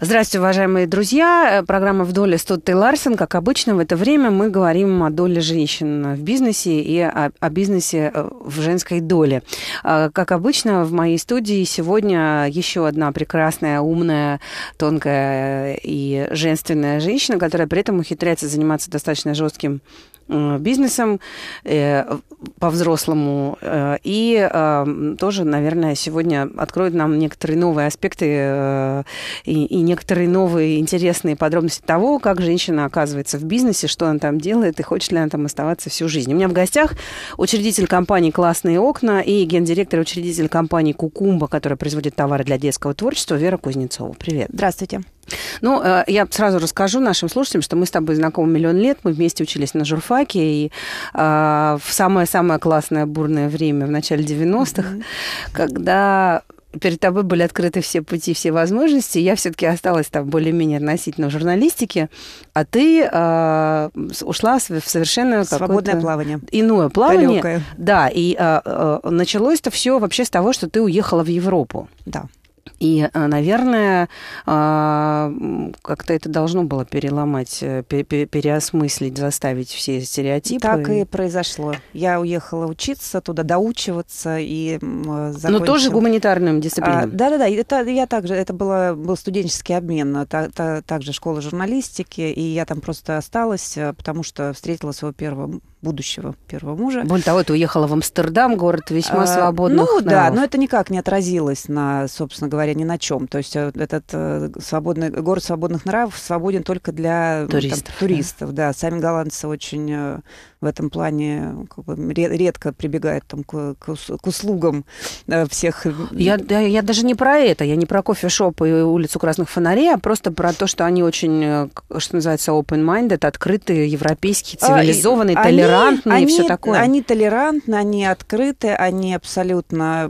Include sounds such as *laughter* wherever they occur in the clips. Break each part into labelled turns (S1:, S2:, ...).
S1: Здравствуйте, уважаемые друзья. Э, программа «В доле» с Тоттой Ларсен. Как обычно, в это время мы говорим о доле женщин в бизнесе и о, о бизнесе э, в женской доле. Э, как обычно, в моей студии сегодня еще одна прекрасная, умная, тонкая и женственная женщина, которая при этом ухитряется заниматься достаточно жестким Э, бизнесом э, по-взрослому. Э, и тоже, наверное, сегодня откроет нам некоторые новые аспекты и, некоторые новые интересные подробности того, как женщина оказывается в бизнесе, что она там делает и хочет ли она там оставаться всю жизнь. У меня в гостях учредитель компании «Классные окна» и гендиректор и учредитель компании «Кукумба», которая производит товары для детского творчества, Вера Кузнецова. Привет. Здравствуйте. Ну, э, я сразу расскажу нашим слушателям, что мы с тобой знакомы миллион лет, мы вместе учились на журфаке, и э, в самое-самое классное бурное время, в начале 90-х, mm-hmm. когда перед тобой были открыты все пути, все возможности. Я все-таки осталась там более-менее относительно в журналистике, а ты э, ушла в совершенно свободное плавание, иное плавание. Далекое. Да, и э, э, началось это все вообще с того, что ты уехала в Европу. Да. И, э, наверное, а, как-то это должно было переломать, э, переосмыслить, заставить все стереотипы. Так и
S2: произошло. Я уехала учиться
S1: туда, доучиваться
S2: и закончила. Но тоже гуманитарным а, дисциплинам. Да-да-да, это я также, это было, был студенческий обмен, а, та, та, также школа журналистики, и я там просто осталась, э, потому
S1: что встретила своего первого будущего первого мужа. Более того, ты уехала в Амстердам, город весьма а, свободный. Ну народов. да, но
S2: это никак не отразилось на, собственно говоря, ни на чем. То есть э, этот э, свободный, город свободных нравов свободен только для туристов. Там, туристов да. да, сами голландцы очень э, в этом плане как бы, редко прибегают там, к, к, к услугам всех. Я,
S1: да, я даже не про это, я не про кофешоп и улицу Красных Фонарей, а просто про то, что они очень, что называется, open-minded, открытые, европейские, а, цивилизованные, а, толерантные толерантны они, и все такое. Они
S2: толерантны, они открыты, они абсолютно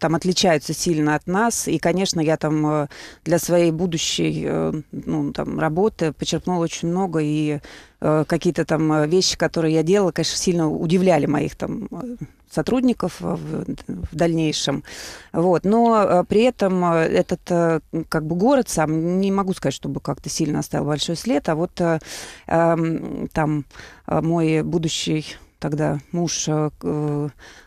S2: там отличаются сильно от нас. И, конечно, я там э, для своей будущей э, ну, там, работы почерпнула очень много и э, какие-то там вещи, которые я делала, конечно, сильно удивляли моих там сотрудников э, в, в дальнейшем. Вот. Но э, при этом э, этот как бы город сам, не могу сказать, чтобы как-то сильно оставил большой след, а вот эм, там мой будущий тогда муж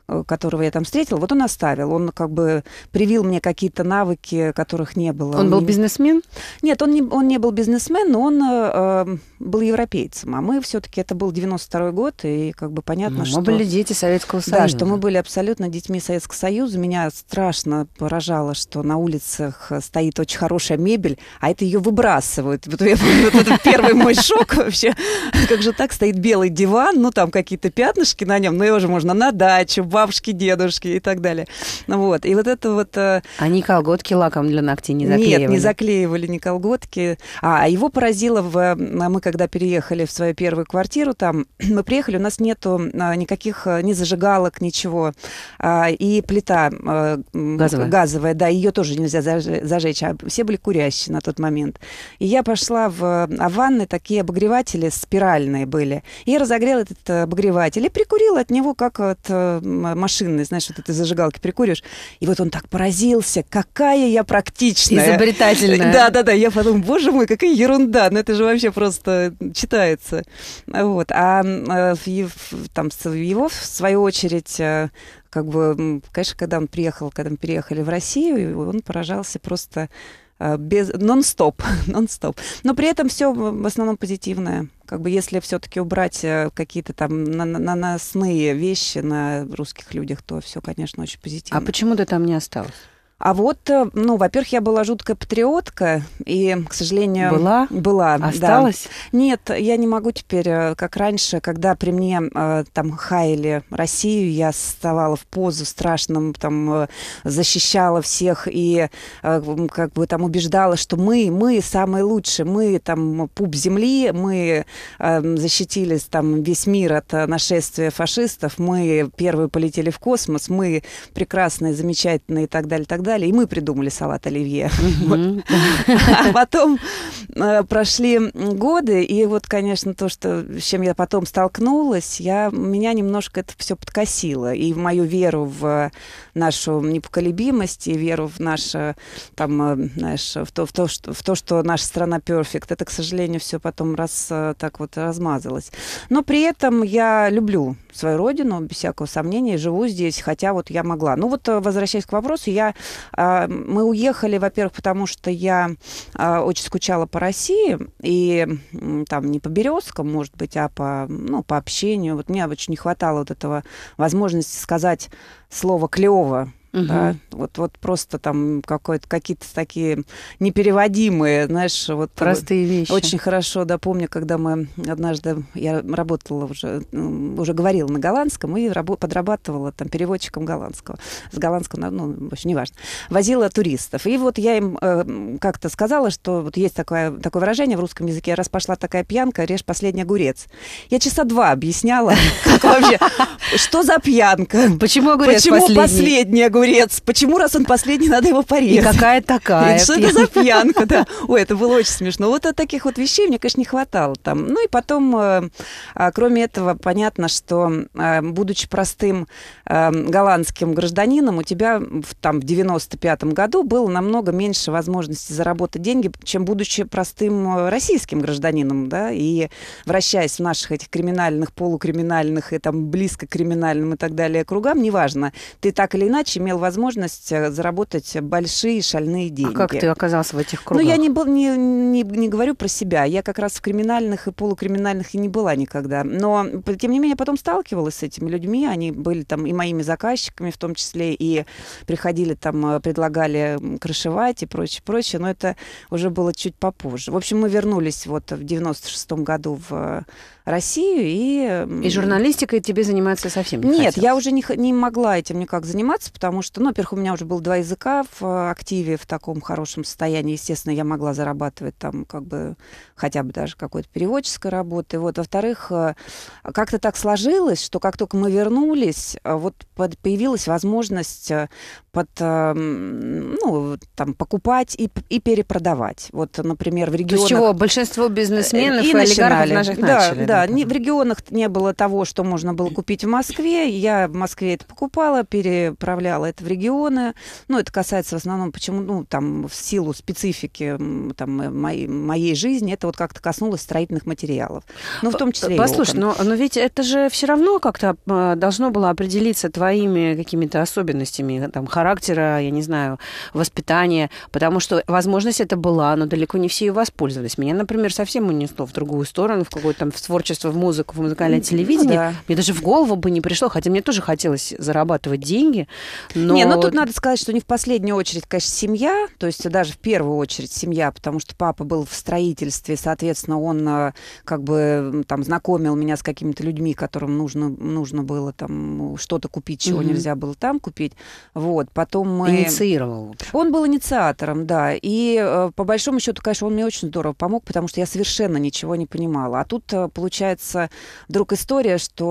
S2: Э, которого я там встретил, вот он оставил. Он как бы привил мне какие-то навыки, которых не было. Он был бизнесмен? Нет, он не, он не был бизнесмен, но он э, был европейцем. А мы все-таки, это был 92-й год, и как бы понятно, ну, мы что... Мы были дети Советского Союза. Да, что мы были абсолютно детьми Советского Союза. Меня страшно поражало, что на улицах стоит очень хорошая мебель, а это ее выбрасывают. Вот, *laughs* это первый мой *laughs* шок вообще. Как же так, стоит белый диван, ну там какие-то пятнышки на нем, но его же можно на дачу, бабушки, дедушки и так далее. Вот. И вот это вот... Э,
S1: Они колготки лаком для ногтей не заклеивали? Нет, не
S2: заклеивали ни колготки. А, а его поразило, в... Э, а мы когда переехали в свою первую квартиру, там *clears throat* мы приехали, у нас нету а, никаких э, ни зажигалок, ничего. И плита газовая, газовая да, ее тоже нельзя зажечь. А все были курящие на тот момент. И я пошла в а ванны, такие обогреватели спиральные были. И я разогрела этот обогреватель и прикурила от него, как от машинные, знаешь, вот этой зажигалки прикуришь, И вот он так поразился, какая я практичная. Изобретательная. Да-да-да, я подумала, боже мой, какая ерунда, ну это же вообще просто читается. Вот. А э, там его, в свою очередь, э, как бы, конечно, когда он приехал, когда мы переехали в Россию, он поражался просто Э, без нон-стоп, *laughs* нон-стоп. Но при этом все в основном позитивное. Как бы если все-таки убрать э, какие-то там наносные вещи на русских людях, то все,
S1: конечно, очень позитивно. А почему ты там не осталась?
S2: А вот, э, ну, во-первых, я была жуткая патриотка, и, к сожалению... Была? Была, Осталась? Да. Нет, я не могу теперь, э, как раньше, когда при мне э, там хаяли Россию, я вставала в позу страшном, там, защищала всех и как бы там убеждала, что мы, мы самые лучшие, мы там пуп земли, мы защитили там весь мир от нашествия фашистов, мы первые полетели в космос, мы прекрасные, замечательные и так далее, и так далее далее. И мы придумали салат оливье. А потом э, прошли годы, и вот, конечно, то, что, с чем я потом столкнулась, я, меня немножко это все подкосило. И мою веру в э, нашу непоколебимость, и веру в наше, там, э, знаешь, в то, в то, что, в то, что наша страна перфект, это, к сожалению, все потом раз так вот размазалось. Но при этом я люблю свою родину, без всякого сомнения, живу здесь, хотя вот я могла. Ну вот, возвращаясь к вопросу, я а, мы уехали, во-первых, потому что я а, очень скучала по России, и там не по березкам, может быть, а по, ну, по общению. Вот мне очень не хватало вот этого возможности сказать слово «клево», Угу. Да? Вот, вот просто там какие-то такие непереводимые, знаешь, вот... Простые вещи. Очень хорошо, да, помню, когда мы однажды, я работала уже, уже говорила на голландском и рабо- подрабатывала там переводчиком голландского. С голландского, ну, вообще неважно. Возила туристов. И вот я им э, как-то сказала, что вот есть такое, такое выражение в русском языке, раз пошла такая пьянка, режь последний огурец. Я часа два объясняла, *laughs* как вообще, что за пьянка? Почему огурец последний? Почему последний огурец? огурец? Почему, раз он последний, надо его порезать? И какая такая? Что это за пьянка, да? Ой, это было очень смешно. Вот от таких вот вещей мне, конечно, не хватало там. Ну и потом, э, а, кроме этого, понятно, что, э, будучи простым э, голландским гражданином, у тебя там в 95-м году было намного меньше возможностей заработать деньги, чем будучи простым российским гражданином, да, и вращаясь в наших этих криминальных, полукриминальных и там близко к криминальным и так далее кругам, неважно, ты так или иначе имел имел возможность э, заработать большие шальные деньги. А как ты
S1: оказался в этих кругах? Ну, я
S2: не, был, не, не, не говорю про себя. Я как раз в криминальных и полукриминальных и не была никогда. Но, тем не менее, потом сталкивалась с этими людьми. Они были там и моими заказчиками в том числе, и приходили там, э, предлагали крышевать и прочее, прочее. Но это уже было чуть попозже. В общем, мы вернулись вот в 96-м году в э, Россию. И, и журналистикой
S1: тебе заниматься совсем не Нет,
S2: хотелось. я уже не, не могла этим никак заниматься, потому что, ну, во-первых, у меня уже было два языка в э, активе, в таком хорошем состоянии. Естественно, я могла зарабатывать там как бы хотя бы даже какой-то переводческой работы. Вот. Во-вторых, э, как-то так сложилось, что как только мы вернулись, э, вот под, появилась возможность под, ну, там, покупать и, и перепродавать. Вот, например, в регионах... То чего большинство бизнесменов и, и начинали. наших да, начали. Да, да. Не, в регионах не было того, что можно было купить в Москве. Я в Москве это покупала, переправляла направляла это в регионы. Ну, это касается в основном, почему, ну, там, в силу специфики там, э, моей, моей жизни, это вот как-то коснулось строительных материалов. Ну, в том числе Послушай, и окон.
S1: но, но ведь это же все равно как-то должно было определиться твоими какими-то особенностями, там, характера, я не знаю, воспитания, потому что возможность это была, но далеко не все ее воспользовались. Меня, например, совсем унесло в другую сторону, в какое-то там в творчество, в музыку, в музыкальное телевидение. Ну, да. Мне даже в голову бы не пришло, хотя мне тоже хотелось зарабатывать деньги, но... Не, ну тут надо сказать, что не в последнюю очередь, конечно, семья, то есть даже в первую очередь
S2: семья, потому что папа был в строительстве, соответственно, он э, как бы там знакомил меня с какими-то людьми, которым нужно, нужно было там ну, что-то купить, чего mm-hmm. нельзя было там купить. Вот, потом мы... Инициировал. Он был инициатором, да. И э, по большому счету, конечно, он мне очень здорово помог, потому что я совершенно ничего не понимала. А тут э, получается вдруг история, что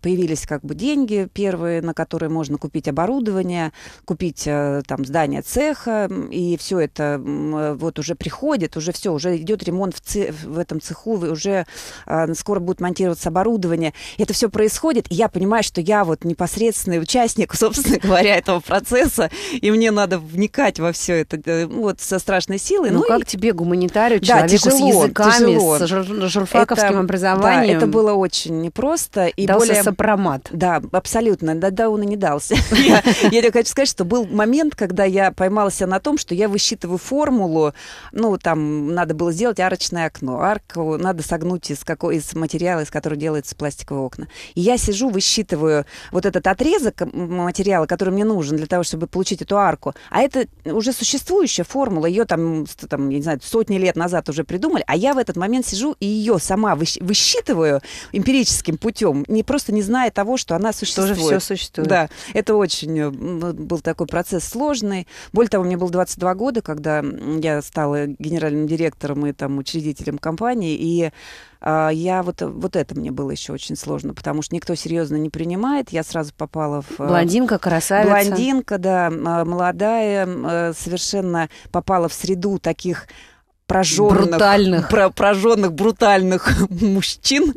S2: появились как бы деньги первые, на которые можно купить оборудование, оборудование, купить э, там здание цеха, и все это э, вот уже приходит, уже все, уже идет ремонт в, ц... в этом цеху, уже э, скоро будет монтироваться оборудование. Это все происходит, и я понимаю, что я вот непосредственный участник, *laughs* собственно говоря, этого процесса, и мне надо вникать во все это вот со страшной силой. Ну, ну
S1: как и... тебе гуманитарию, да, человеку тяжело, с языками, тяжело. с журфаковским это, образованием? Да, это
S2: было очень непросто. И дался более... сопромат. Да, абсолютно. Да, да, он и не дался. *laughs* я, *laughs* Я тебе хочу сказать, что был момент, когда я поймалась на том, что я высчитываю формулу, ну, там, надо было сделать арочное окно, арку надо согнуть из, какого, из материала, из которого делается пластиковые окна. И я сижу, высчитываю вот этот отрезок материала, который мне нужен для того, чтобы получить эту арку. А это уже существующая формула, ее там, там, я не знаю, сотни лет назад уже придумали, а я в этот момент сижу и ее сама высчитываю эмпирическим путем, не просто не зная того, что она существует. Тоже все существует. Да, это очень помню, был такой процесс сложный. Более того, мне было 22 года, когда я стала генеральным директором и там учредителем компании, и а, я вот, вот это мне было еще очень сложно, потому что никто серьезно не принимает. Я сразу попала в... Э, блондинка, красавица. Блондинка, да, молодая, совершенно попала в среду таких прожженных, брутальных. Про, прожженных брутальных *laughs* мужчин,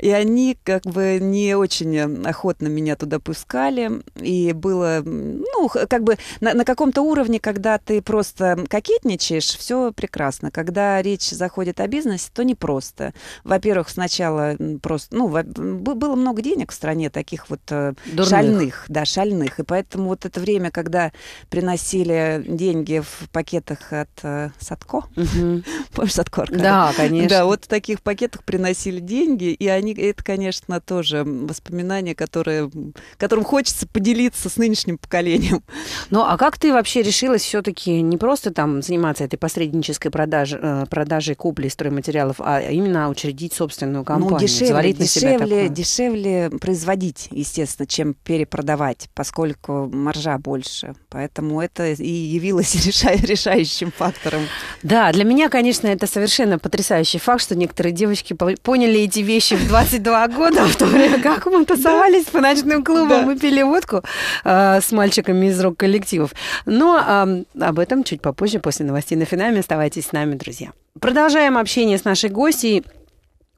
S2: и они как бы не очень э, охотно меня туда пускали. И было, ну, как бы на, на каком-то уровне, когда ты просто кокетничаешь, все прекрасно. Когда речь заходит о бизнесе, то непросто. Во-первых, сначала просто, ну, было много денег в стране таких вот э, Дурных. шальных, да, шальных. И поэтому вот это время, когда приносили деньги в пакетах от э, Садко, *laughs* помнишь Садко? Да, конечно. Да, вот в таких пакетах приносили деньги, и они они, это, конечно, тоже воспоминания, которые, которым хочется поделиться
S1: с нынешним поколением. Ну, а как ты вообще решилась все-таки не просто там заниматься этой посреднической продажей, э, продажей купли стройматериалов, а именно учредить собственную ну, компанию? Ну, дешевле, дешевле,
S2: дешевле производить, естественно, чем перепродавать,
S1: поскольку маржа больше. Поэтому это и явилось *laughs* решающим фактором. Да, для меня, конечно, это совершенно потрясающий факт, что некоторые девочки поняли эти вещи в 22 года, в то время как мы тусовались по ночным клубам мы пили водку э, с мальчиками из рок-коллективов. Но об этом чуть попозже, после новостей на финале Оставайтесь с нами, друзья. Продолжаем общение с нашей гостьей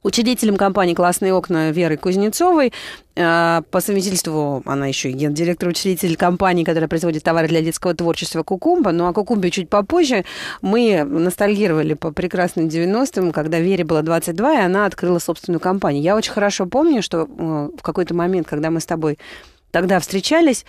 S1: учредителем компании «Классные окна» Верой Кузнецовой. А, по совместительству она еще и гендиректор-учредитель компании, которая производит товары для детского творчества «Кукумба». Ну, о а «Кукумбе» чуть попозже. Мы ностальгировали по прекрасным 90-м, когда Вере было 22, и она открыла собственную компанию. Я очень хорошо помню, что э, в какой-то момент, когда мы с тобой тогда встречались,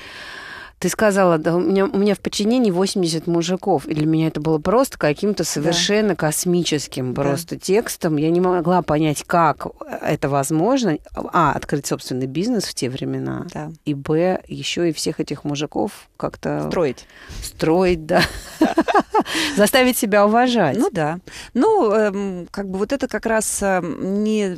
S1: ты сказала, да, у меня, у меня в подчинении 80 мужиков. И для меня это было просто каким-то совершенно да. космическим просто да. текстом. Я не могла понять, как это возможно. А, открыть собственный бизнес в те времена. Да. И Б, еще и всех этих мужиков как-то... Строить. Строить, да. *laughs* Заставить
S2: себя уважать. Ну да. Ну, эм, как бы вот это как раз э, не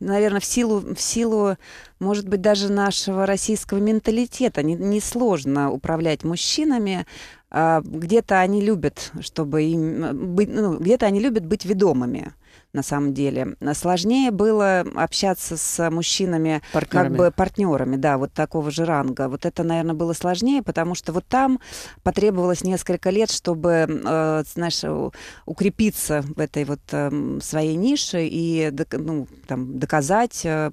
S2: наверное, в силу, в силу, может быть, даже нашего российского менталитета несложно не, не управлять мужчинами. А, где-то они любят, чтобы им э, быть, ну, где-то они любят быть ведомыми на самом деле. Сложнее было общаться с мужчинами, партнерами. как бы партнерами, да, вот такого же ранга. Вот это, наверное, было сложнее, потому что вот там потребовалось несколько лет, чтобы, э, знаешь, укрепиться в этой вот э, своей нише и ну, там, доказать э,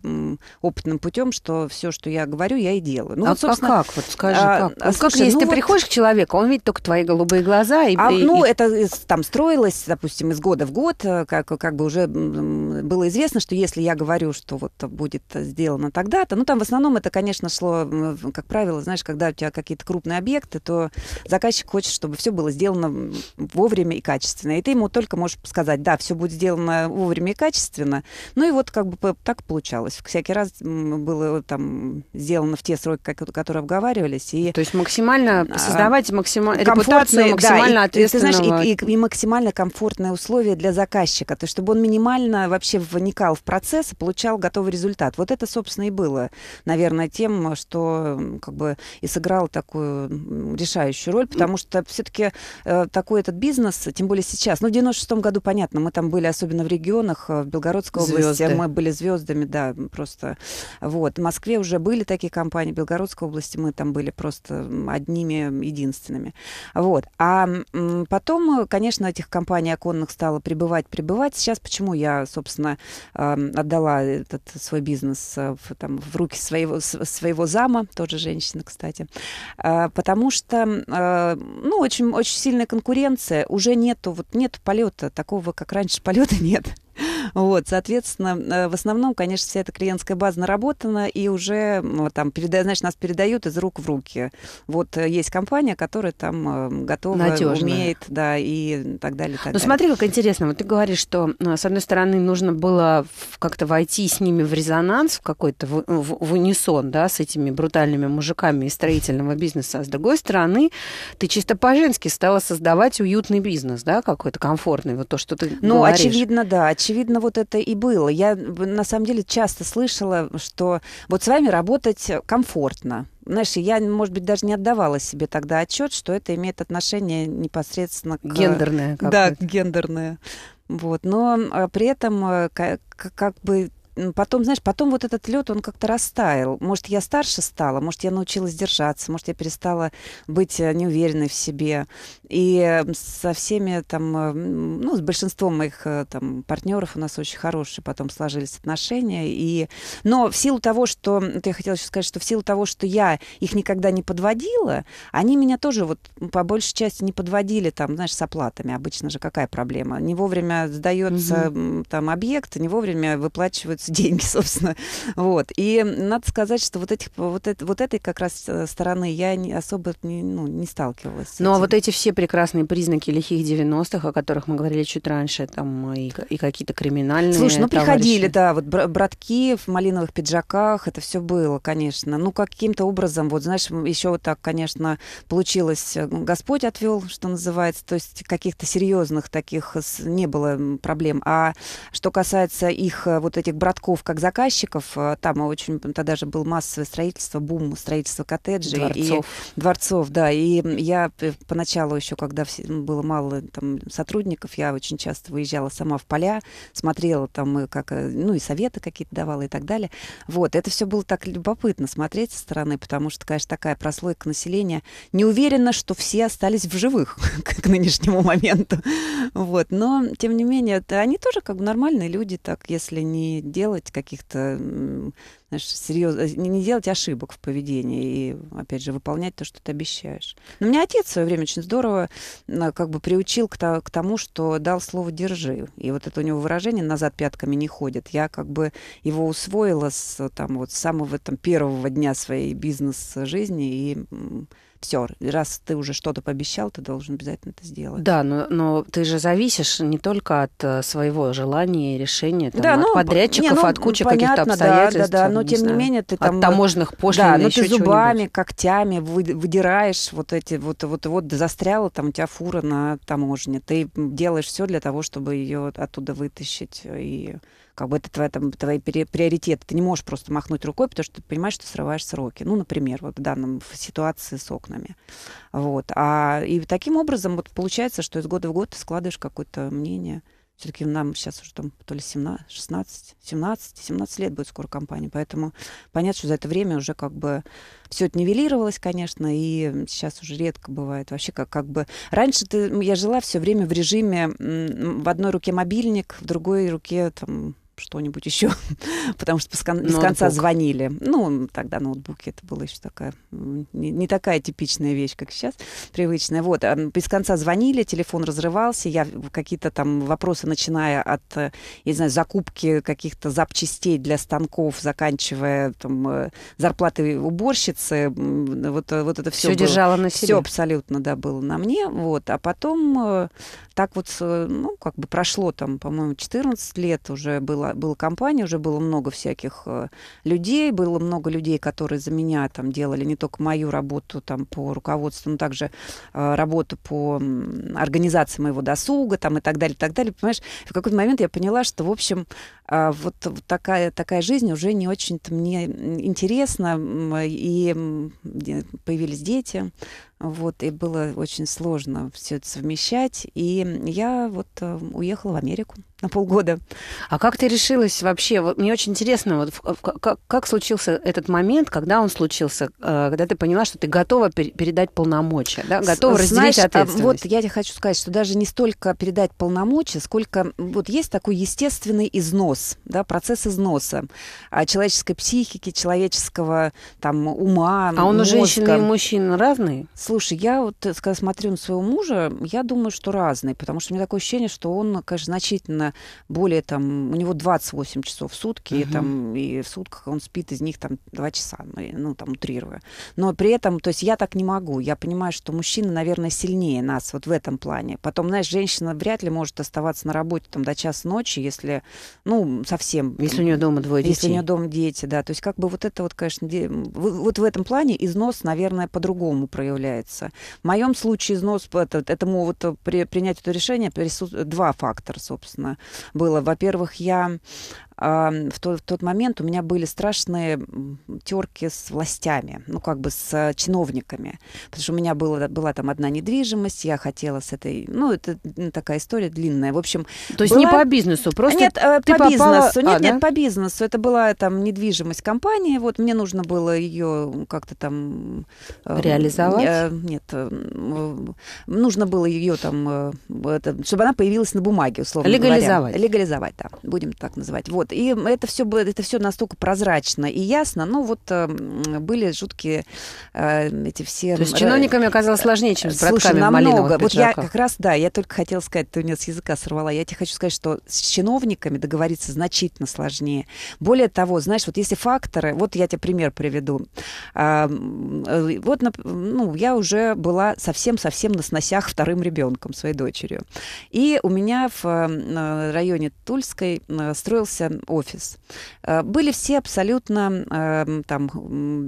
S2: опытным путем, что все, что я говорю, я и делаю. Ну, а, вот, а как? Вот скажи, а, как? А, слушай, как если ну, ты вот... приходишь
S1: к человеку, он видит только твои голубые глаза и... А, и... ну,
S2: это там строилось, допустим, из года в год, э, как, как бы уже было известно, что если я говорю, что вот будет сделано тогда-то, ну там в основном это, конечно, шло, как правило, знаешь, когда у тебя какие-то крупные объекты, то заказчик хочет, чтобы все было сделано вовремя и качественно. И ты ему только можешь сказать, да, все будет сделано вовремя и качественно. Ну и вот как бы так получалось. Всякий раз было там сделано в те сроки, которые обговаривались.
S1: И... То есть максимально а, создавать максимально репутацию максимально да, и, ответственного. Ты знаешь, и,
S2: и, и максимально комфортные условия для заказчика, то есть чтобы он минимально вообще вникал в процесс и получал готовый результат. Вот это, собственно, и было, наверное, тем, что как бы и сыграл такую решающую роль, потому что все-таки э, такой этот бизнес, тем более сейчас, ну, в 96-м году, понятно, мы там были, особенно в регионах, э, в Белгородской Звезды. области, мы были звездами, да, просто, вот. В Москве уже были такие компании, в Белгородской области мы там были просто одними единственными, вот. А потом, э, конечно, этих компаний оконных стало прибывать, прибывать. Сейчас почему я, собственно, отдала этот свой бизнес э, в, там, в руки своего, своего зама, тоже женщина, кстати, а, потому что, а, ну, очень, очень сильная конкуренция, уже нету, вот нет полета такого, как раньше полета *laughs* нет. Вот, соответственно, э, в основном, конечно, вся эта клиентская база наработана, и уже там, переда... значит, нас передают из рук в руки. Вот э, есть компания, которая там эм, готова, Надежная. умеет, да, и так
S1: далее. Так ну, смотри, как интересно. Вот ты говоришь, что, э, с одной стороны, нужно было как-то войти с ними в резонанс, в какой-то в, в, в унисон, да, с этими брутальными мужиками из строительного бизнеса, а с другой стороны, ты чисто по-женски стала создавать уютный бизнес, да, какой-то комфортный, вот то, что ты Ну, говоришь. очевидно,
S2: да, очевидно, наверное, вот это и было. Я на самом деле часто слышала, что вот с вами работать комфортно. Знаешь, я, может быть, даже не отдавала себе тогда отчет, что это имеет отношение непосредственно к... Гендерное. Да, гендерное. Вот. Но а, при этом э, как, как бы потом, знаешь, потом вот этот лед, он как-то растаял. Может, я старше стала, может, я научилась держаться, может, я перестала быть э, неуверенной в себе. И э, со всеми там, э, ну, с большинством моих там партнеров у нас очень хорошие потом сложились отношения. И... Но в силу того, что, вот я хотела еще сказать, что в силу того, что я их никогда не подводила, они меня тоже вот по большей части не подводили там, знаешь, с оплатами. Обычно же какая проблема? Не вовремя сдается угу. там объект, не вовремя выплачиваются деньги, *laughs* собственно. Вот. И надо сказать, что вот, этих, вот, это, вот этой как раз э, стороны я не, особо не, ну, не сталкивалась. Ну а вот
S1: эти все прекрасные признаки лихих 90-х, о которых мы говорили чуть раньше, там э, и, и какие-то криминальные Слушай, ну товарищи. приходили, да, вот братки
S2: в малиновых пиджаках, это все было, конечно. Ну каким-то образом, вот знаешь, еще вот так, конечно, получилось, э, Господь отвел, что называется, то есть каких-то серьезных таких не было проблем. А что касается их вот этих братков, городков как заказчиков. Э, там очень тогда же был массовое строительство, бум строительства коттеджей. Дворцов. И, дворцов, да. И я э, поначалу еще, когда было мало э, там, сотрудников, я очень часто выезжала сама в поля, смотрела там, как, ну и советы какие-то давала и так далее. Вот. Это все было так любопытно смотреть со стороны, потому что, конечно, такая прослойка населения не уверена, что все остались в живых *laughs* к нынешнему моменту. Вот. Но, тем не менее, они тоже как бы нормальные люди, так, если не делать каких-то, знаешь, серьез... Э, не делать ошибок в поведении и, опять же, выполнять то, что ты обещаешь. Но меня отец в свое время очень здорово а, как бы приучил к, тому, что дал слово «держи». И вот это у него выражение «назад пятками не ходит». Я как бы его усвоила с, там, вот, с самого там, первого дня своей бизнес-жизни и
S1: все, раз ты уже что-то пообещал, ты должен обязательно это сделать. Да, но, но ты же зависишь не только от э, своего желания и решения, там, да, от ну, подрядчиков, не, ну, от кучи каких-то обстоятельств. Да, да, да, но тем знаю, не менее ты там... От э, таможенных пошлин Да, но ну, ты зубами,
S2: когтями выдираешь вот эти вот, вот, вот застряла там у тебя фура на таможне, ты делаешь все для того, чтобы ее оттуда вытащить э, и как бы это твои, там, твои приоритеты. Ты не можешь просто махнуть рукой, потому что ты понимаешь, что срываешь сроки. Ну, например, вот в данном в ситуации с окнами. Вот. А, и таким образом вот получается, что из года в год ты складываешь какое-то мнение. Все-таки нам сейчас уже там то ли 17, 16, 17, 17 лет будет скоро компания. Поэтому понятно, что за это время уже как бы все это нивелировалось, конечно, и сейчас уже редко бывает. Вообще как, как бы... Раньше ты, я жила все время в режиме в одной руке мобильник, в другой руке там что-нибудь еще, *laughs* потому что без Ноутбук. конца звонили. Ну, тогда ноутбуки это была еще такая, не, не такая типичная вещь, как сейчас, привычная. Вот, без конца звонили, телефон разрывался, я какие-то там вопросы, начиная от, э, я не знаю, закупки каких-то запчастей для станков, заканчивая там, э, зарплаты уборщицы, вот, э, вот это все. Все держала на себе. Все абсолютно, да, было на мне. Вот. А потом так вот, ну, как бы прошло там, по-моему, 14 лет уже было была, компания, уже было много всяких э, людей, было много людей, которые за меня там делали не только мою работу там по руководству, но также э, работу по организации моего досуга там и так далее, и так далее. Понимаешь, в какой-то момент я поняла, что, в общем, э, вот такая, такая жизнь уже не очень-то мне интересна, и появились дети, вот, и было очень сложно все это совмещать. И я
S1: вот э, уехала в Америку на полгода. А как ты решилась вообще? Вот, мне очень интересно, вот, в, э, в, как, как случился этот момент, когда он случился, э, когда ты поняла, что ты готова пер передать полномочия, да? готова Знаешь, разделить ответственность?
S2: Вот я тебе хочу сказать, что даже не столько передать полномочия, сколько вот есть такой естественный износ, да, процесс износа а, человеческой психики, человеческого там ума, А он мозга. у женщин и мужчин разный? Слушай, я вот э, когда смотрю на своего мужа, я думаю, что разный, потому что у меня такое ощущение, что он, конечно, значительно более там, у него 28 часов в сутки, угу. и, там, и в сутках он спит из них там 2 часа, ну, ну там, утрируя. Но при этом, то есть я так не могу. Я понимаю, что мужчина, наверное, сильнее нас вот в этом плане. Потом, знаешь, женщина вряд ли может оставаться на работе там до часа ночи, если, ну, совсем... Если у нее дома двое детей. Если у нее дома дети, да. То есть как бы вот это вот, конечно, де... вот в этом плане износ, наверное, по-другому проявляется повышается. В моем случае износ, это, этому вот э, при принять это решение, два фактора, собственно, было. Во-первых, я в тот, в тот момент у меня были страшные терки с властями, ну, как бы с э, чиновниками. Потому что у меня было, была там одна недвижимость, я хотела с этой... Ну, это такая история длинная. В общем... То есть была... не по бизнесу,
S1: просто Нет, э, ты по попала... бизнесу. А, нет, а, нет,
S2: по бизнесу. Это была там недвижимость компании. Вот мне нужно было ее как-то там... Э, Реализовать? Э, нет. Нужно было ее там... Это, чтобы она появилась на бумаге, условно Легализовать. Говоря. Легализовать, да. Будем так называть. Вот. И это все, было, это все настолько прозрачно и ясно. Ну, вот э, были жуткие э, эти все... То есть чиновниками э, оказалось
S1: сложнее, чем с братками Слушай, намного. Вот я как
S2: раз, да, я только хотела сказать, ты у меня с языка сорвала. Я тебе хочу сказать, что с чиновниками договориться значительно сложнее. Более того, знаешь, вот если факторы... Вот я тебе пример приведу. А, вот, ну, я уже была совсем-совсем на сносях вторым ребенком, своей дочерью. И у меня в районе Тульской строился Эм, офис. Э, были все абсолютно эм, там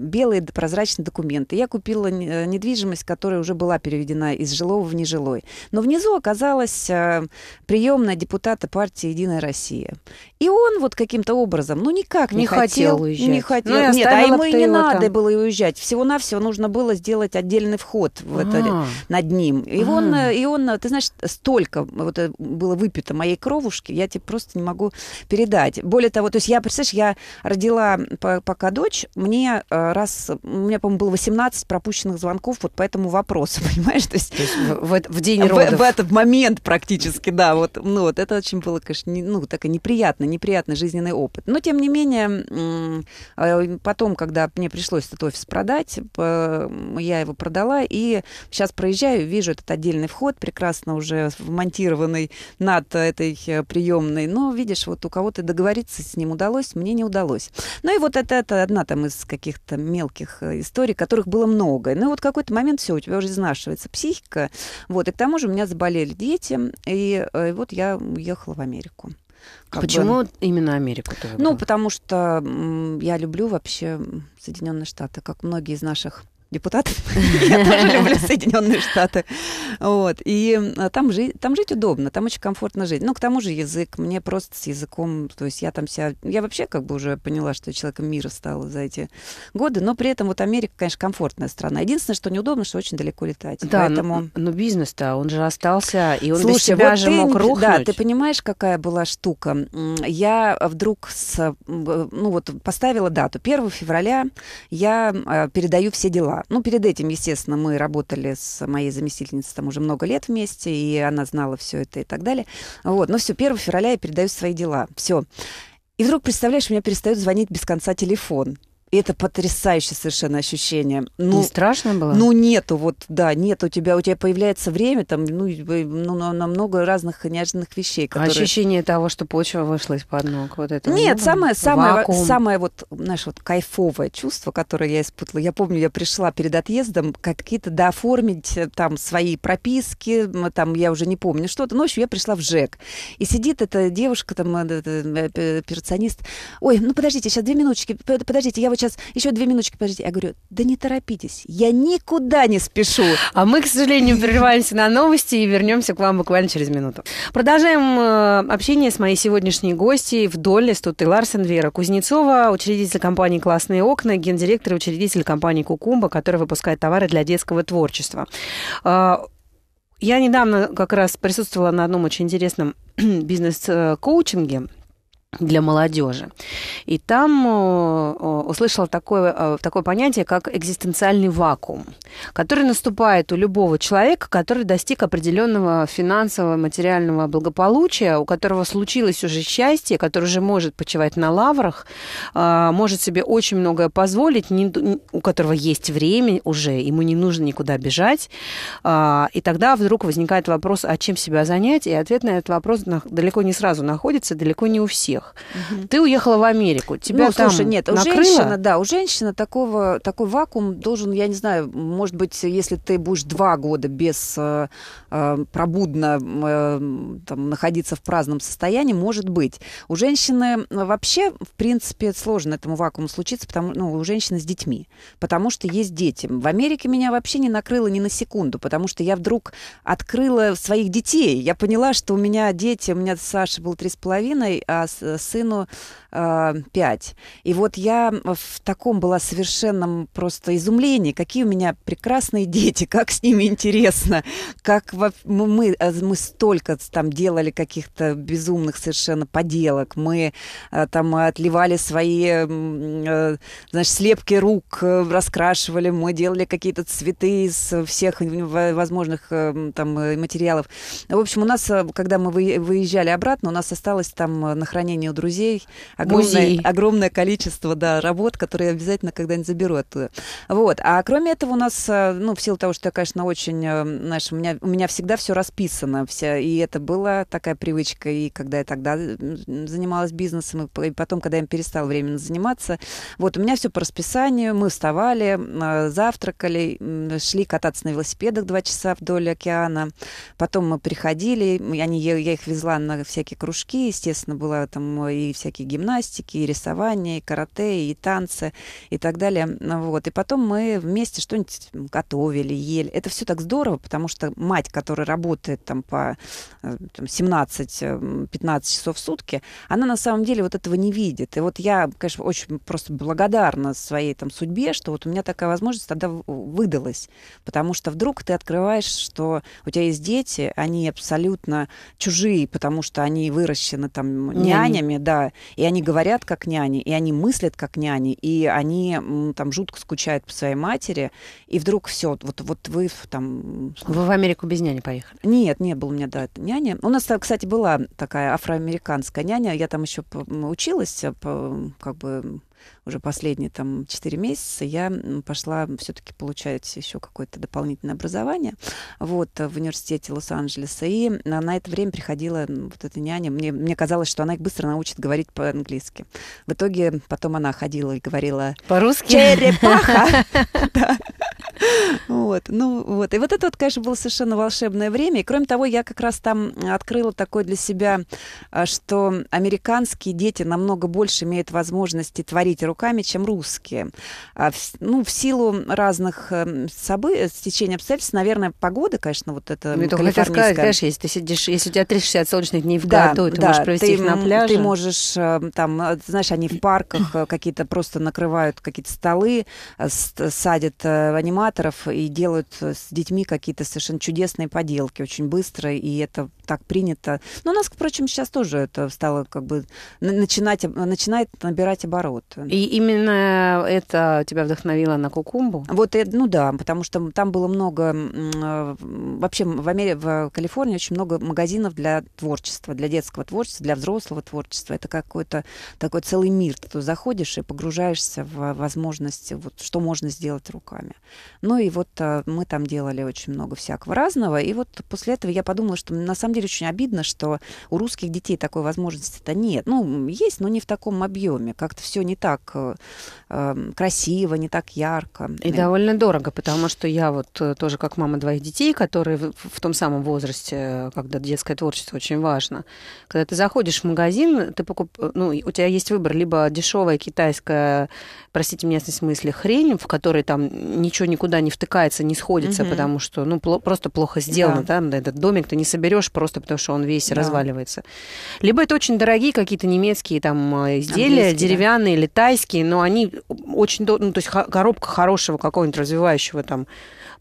S2: белые прозрачные документы. Я купила э, недвижимость, которая уже была переведена из жилого в нежилой. Но внизу оказалась э, приемная депутата партии «Единая Россия». И он вот каким-то образом, ну никак не, не хотел, хотел уезжать. Не хотел. Ну, Нет, а ему и не надо там. было уезжать. Всего-навсего нужно было сделать отдельный вход в это, а. над ним. И он, а. и он, ты знаешь, столько вот было выпито моей кровушки, я тебе просто не могу передать писать. Более того, то есть я, представляешь, я родила пока дочь, мне э, раз, у меня, по-моему, было 18 пропущенных звонков вот по этому вопросу, *laughs* понимаешь? То есть, то есть в, *laughs* в, в день родов. В, в этот момент практически, да. Вот, ну, вот это очень было, конечно, не, ну, так и неприятно, неприятный жизненный опыт. Но, тем не менее, а, потом, когда мне пришлось этот офис продать, я его продала, и сейчас проезжаю, вижу этот отдельный вход, прекрасно уже вмонтированный над этой э, приемной. Но, видишь, вот у кого-то договорился договориться с ним удалось, мне не удалось. Ну и вот это, это одна там из каких-то мелких э, историй, которых было много. Ну и вот какой-то момент все, у тебя уже изнашивается психика. Вот, и к тому же у меня заболели дети, и, э, и вот я уехала в Америку. А как Почему бы... именно Америку? ну, потому что я люблю вообще Соединенные Штаты, как многие из наших депутатов. *laughs* Я тоже люблю Соединенные Штаты. Вот. И а, там, жи- там жить удобно, там очень комфортно жить. Ну, к тому же язык. Мне просто с языком... То есть я там вся, Я вообще как бы уже поняла, что человеком мира стала за эти годы. Но при этом вот Америка, конечно, комфортная страна. Единственное, что
S1: неудобно, что очень далеко
S2: летать. Да, ну, Поэтому... но,
S1: ну, но бизнес-то, он же остался, и он Слушай, без тебя вот же ты, мог рухнуть. Да, ты
S2: понимаешь, какая была штука? Я вдруг с, ну вот поставила дату. 1 февраля я а, передаю все дела ну, перед этим, естественно, мы работали с моей заместительницей там уже много лет вместе, и она знала все это и так далее. Вот. Но все, 1 февраля я передаю свои дела. Все. И вдруг, представляешь, у меня перестает звонить без конца телефон это потрясающее совершенно ощущение. Ну, не страшно было? Ну, нету, вот, да, нет, у тебя, у тебя появляется время, там, ну, э, ну на, много разных
S1: неожиданных вещей, которые... Ощущение того, что почва вышла из-под ног, вот это... Нет, ну, самое, самое, вакуум.
S2: самое вот, знаешь, вот кайфовое чувство, которое я испытала. я помню, я пришла перед отъездом какие-то дооформить э, там свои прописки, там, я уже не помню что-то, ночью ну, я пришла в ЖЭК, и сидит эта девушка, там, э, операционист, ой, ну, подождите, сейчас две минуточки, подождите, я вот сейчас еще две минуточки, подождите. Я говорю, да не торопитесь, я никуда
S1: не спешу. А мы, к сожалению, прерываемся на новости и вернемся к вам буквально через минуту. Продолжаем э, общение с моей сегодняшней гостьей в Доле Стуты Ларсен Вера Кузнецова, учредитель компании «Классные окна», гендиректор и учредитель компании «Кукумба», которая выпускает товары для детского творчества. Э, я недавно как раз присутствовала на одном очень интересном *clears throat* бизнес-коучинге э, – для молодежи. И там э, э, услышала такое, э, такое понятие, как экзистенциальный вакуум, который наступает у любого человека, который достиг определенного финансового, материального благополучия, у которого случилось уже счастье, который уже может почивать на лаврах, может себе очень многое позволить, у которого есть время уже, ему не нужно никуда бежать. И тогда вдруг возникает вопрос, а чем себя занять? И ответ на этот вопрос далеко не сразу находится, далеко не у всех отдых. Угу. Ты уехала в Америку, тебя ну, там слушай, нет, накрыло? женщины,
S2: да, у женщины такого, такой вакуум должен, я не знаю, может быть, если ты будешь два года без э, э пробудно э, там, находиться в праздном состоянии, может быть. У женщины вообще, в принципе, сложно этому вакууму случиться, потому ну, у женщины с детьми, потому что есть дети. В Америке меня вообще не накрыло ни на секунду, потому что я вдруг открыла своих детей. Я поняла, что у меня дети, у меня Саша был три с половиной, а э, сыну э, 5. И вот я в таком была совершенном просто изумлении, какие у меня прекрасные дети, как с ними интересно, как во... мы, мы э, столько там делали каких-то безумных совершенно поделок, мы э, там отливали свои, э, значит, слепки рук, э, раскрашивали, мы делали какие-то цветы из всех возможных там материалов. В общем, у нас, когда мы выезжали обратно, у нас осталось там на хранение компании у друзей. Огромное, Музей. огромное количество да, работ, которые я обязательно когда-нибудь заберу оттуда. Вот. А кроме этого у нас, э, ну, в силу того, что я, конечно, очень, э, знаешь, у меня, у меня всегда все расписано. Вся, и это была такая привычка, и когда я тогда э, занималась бизнесом, и потом, когда я перестала временно заниматься. Вот, у меня все по расписанию. Мы вставали, завтракали, шли кататься на велосипедах два часа вдоль океана. Потом мы приходили, они, я их везла на всякие кружки, естественно, была там и всякие гимнастики, и рисование, и карате, и танцы, и так далее. Ну вот. И потом мы вместе что-нибудь готовили, ели. Это все так здорово, потому что мать, которая работает там по 17-15 э, э, часов в сутки, она на самом деле вот этого не видит. И вот я, конечно, очень просто благодарна своей там судьбе, что вот у меня такая возможность тогда выдалась. Потому что вдруг ты открываешь, что у тебя есть дети, они абсолютно чужие, потому что они выращены там няней, ну, нянями, да, и они говорят как няни, и они мыслят как няни, и они там жутко скучают по своей матери, и вдруг все, вот, вот вы там... Вы
S1: в Америку без няни
S2: поехали? Нет, не было у меня, да, няня. У нас, э, кстати, была такая афроамериканская няня, я там еще училась, э, как бы уже последние там 4 месяца я пошла все-таки получать еще какое-то дополнительное образование вот, э, в университете Лос-Анджелеса. И на, на это время приходила вот эта няня. Мне, мне казалось, что она их быстро научит говорить по-английски. В итоге потом она ходила и говорила... По-русски? Черепаха! *laughs* *laughs* Вот, ну вот. И вот это вот, конечно, было совершенно волшебное время. И кроме того, я как раз там открыла такое для себя, а, что американские дети намного больше имеют возможности творить руками, чем русские. А ну, в силу разных эм, событий, э, стечения обстоятельств, наверное, погода, конечно, вот это Ну, только хотел сказать, знаешь,
S1: если ты сидишь, если у тебя 360 солнечных дней в да, году, ты да, можешь провести ты, их на пляже. Ты можешь
S2: эм, там, э, знаешь, они в парках э, какие-то просто накрывают какие-то столы, садят аниматоров, операторов и делают с детьми какие-то совершенно чудесные поделки очень быстро, и это так принято. Но у нас, впрочем, сейчас тоже это стало как бы начинать, начинает набирать обороты. И именно это тебя вдохновило на кукумбу? Вот, ну да, потому что там было много... А, вообще в, Америке, в Калифорнии очень много магазинов для творчества, для детского творчества, для взрослого творчества. Это какой-то такой целый мир. Ты заходишь и погружаешься в а, возможности, вот, что можно сделать руками. Ну и вот а, мы там делали очень много всякого разного. И вот после этого я подумала, что на самом самом деле очень обидно, что у русских детей такой возможности-то нет. Ну, есть, но не в таком объеме. Как-то все не так
S1: э, эм, красиво, не так ярко. И, и э, довольно дорого, потому что я вот э, тоже как мама двоих детей, которые в, в том самом возрасте, э, когда детское творчество очень важно. Когда ты заходишь в магазин, ты покуп... ну, у тебя есть выбор либо дешевая китайская простите меня, в смысле хрень, в которой там ничего никуда не втыкается, не сходится, угу. потому что, ну, пло- просто плохо сделано, да. да, этот домик ты не соберешь просто потому, что он весь да. разваливается. Либо это очень дорогие какие-то немецкие там а, изделия, Английские, деревянные да. или тайские, но они очень, ну, то есть коробка хорошего какого-нибудь развивающего там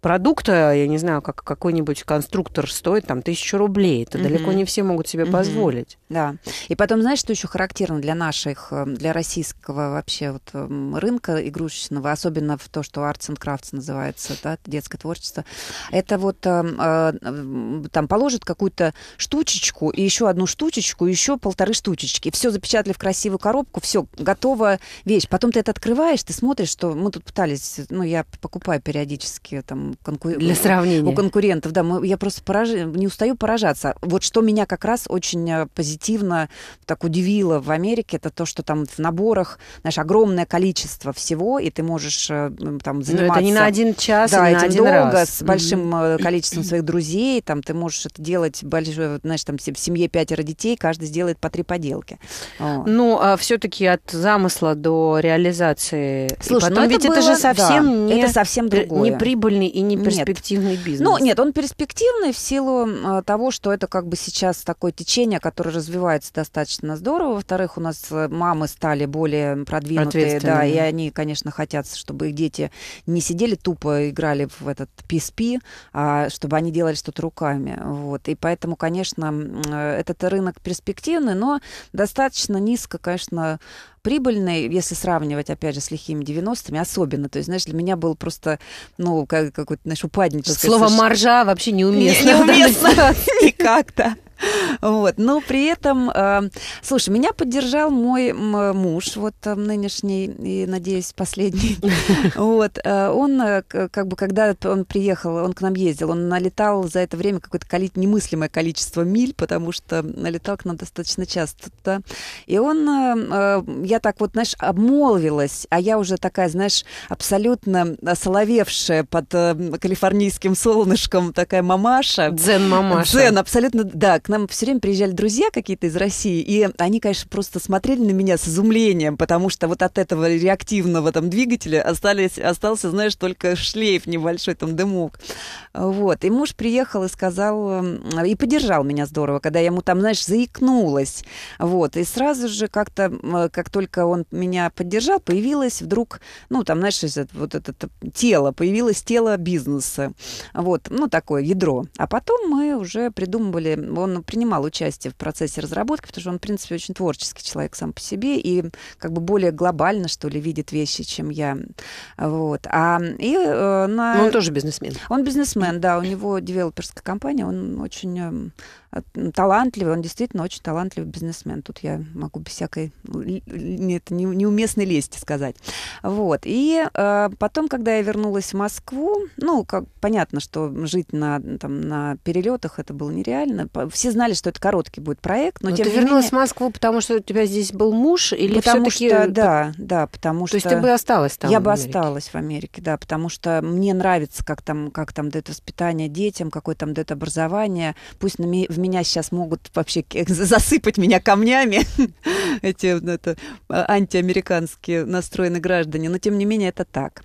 S1: продукта, я не знаю, как какой-нибудь конструктор стоит там тысячу рублей. Это mm-hmm. далеко не все могут себе mm-hmm. позволить.
S2: Да. И потом, знаешь, что еще характерно для наших, э, для российского вообще вот э, рынка игрушечного, особенно в то, что Arts and Crafts называется, да, детское творчество, это вот э, там положит какую-то штучечку и еще одну штучечку, еще полторы штучечки. Все запечатали в красивую коробку, все, готова вещь. Потом ты это открываешь, ты смотришь, что мы тут пытались, ну, я покупаю периодически там конку... для сравнения. у конкурентов. Да, мы, я просто пораж... не устаю поражаться. Вот что меня как раз очень э, позитивно так удивило в Америке, это то, что там в наборах, знаешь, огромное количество всего, и ты можешь э, там ну, заниматься... Но это не на один час, да, не на один долго, раз. с большим э, количеством своих друзей, там ты можешь это делать, большое, знаешь, там в семье
S1: пятеро детей, каждый сделает по три поделки. Ну, а все-таки от замысла до реализации. Слушай, потом, ну это ведь было... это же совсем да, не... Это совсем другое. Не прибыльный и не перспективный нет. бизнес. Ну, нет, он
S2: перспективный в силу э, того, что это как бы сейчас такое течение, которое развивается достаточно здорово. Во-вторых, у нас э, мамы стали более продвинутые, да, и они, конечно, хотят, чтобы их дети не сидели тупо, играли в этот PSP, а чтобы они делали что-то руками. Вот. И поэтому, конечно, э, этот рынок перспективный, но достаточно низко, конечно, прибыльной, если сравнивать, опять же, с лихими 90-ми, особенно. То есть, знаешь, для меня был просто, ну, как, какой то знаешь, упадническое... Слово «маржа»
S1: вообще неуместно. Не, неуместно *laughs* никак-то.
S2: Вот. Но при этом, эм, слушай, меня поддержал мой муж, вот э, нынешний и, надеюсь, последний. *laughs* Вот. Э, он, э, как бы, когда он приехал, он к нам ездил, он налетал за это время какое-то количество, немыслимое количество миль, потому что налетал к нам достаточно часто. Да? И он, я так вот, знаешь, обмолвилась, а я уже такая, знаешь, абсолютно соловевшая под калифорнийским солнышком такая мамаша. Дзен-мамаша. Дзен, абсолютно, да, к нам все время приезжали друзья какие-то из России, и они, конечно, просто смотрели на меня с изумлением, потому что вот от этого реактивного там двигателя остались, остался, знаешь, только шлейф небольшой, там дымок. Вот. И муж приехал и сказал, э, и поддержал меня здорово, когда я ему там, знаешь, заикнулась. Вот. И сразу же как-то, э, как только он меня поддержал, появилось вдруг, ну, там, знаешь, вот это тело, появилось тело бизнеса. Вот. Ну, такое ядро. А потом мы уже придумывали, он он принимал участие в процессе разработки, потому что он, в принципе, очень творческий человек сам по себе и как бы более глобально, что ли, видит вещи, чем я. Вот. А, и, э, на... Но он тоже бизнесмен. Он бизнесмен, да. У него девелоперская компания, он очень эм, ну, талантливый, он действительно очень талантливый бизнесмен. Тут я могу без всякой нет, не, неуместной лести сказать. Вот. И э, потом, когда я вернулась в Москву, ну, как, понятно, что жить на, там, на перелетах это было нереально. Все знали, что это короткий будет проект, но, но тем ты не вернулась менее...
S1: в Москву, потому что у тебя здесь был муж? Или потому что,
S2: да, да, потому То что... То есть ты бы осталась там? Я бы осталась в Америке, да, потому что мне нравится, как там, как там дают воспитание детям, какое там дают образование. Пусть на, в меня сейчас могут вообще *laughs* засыпать меня камнями, *laughs* эти ну, это, а, антиамериканские настроенные граждане, но тем не менее это так.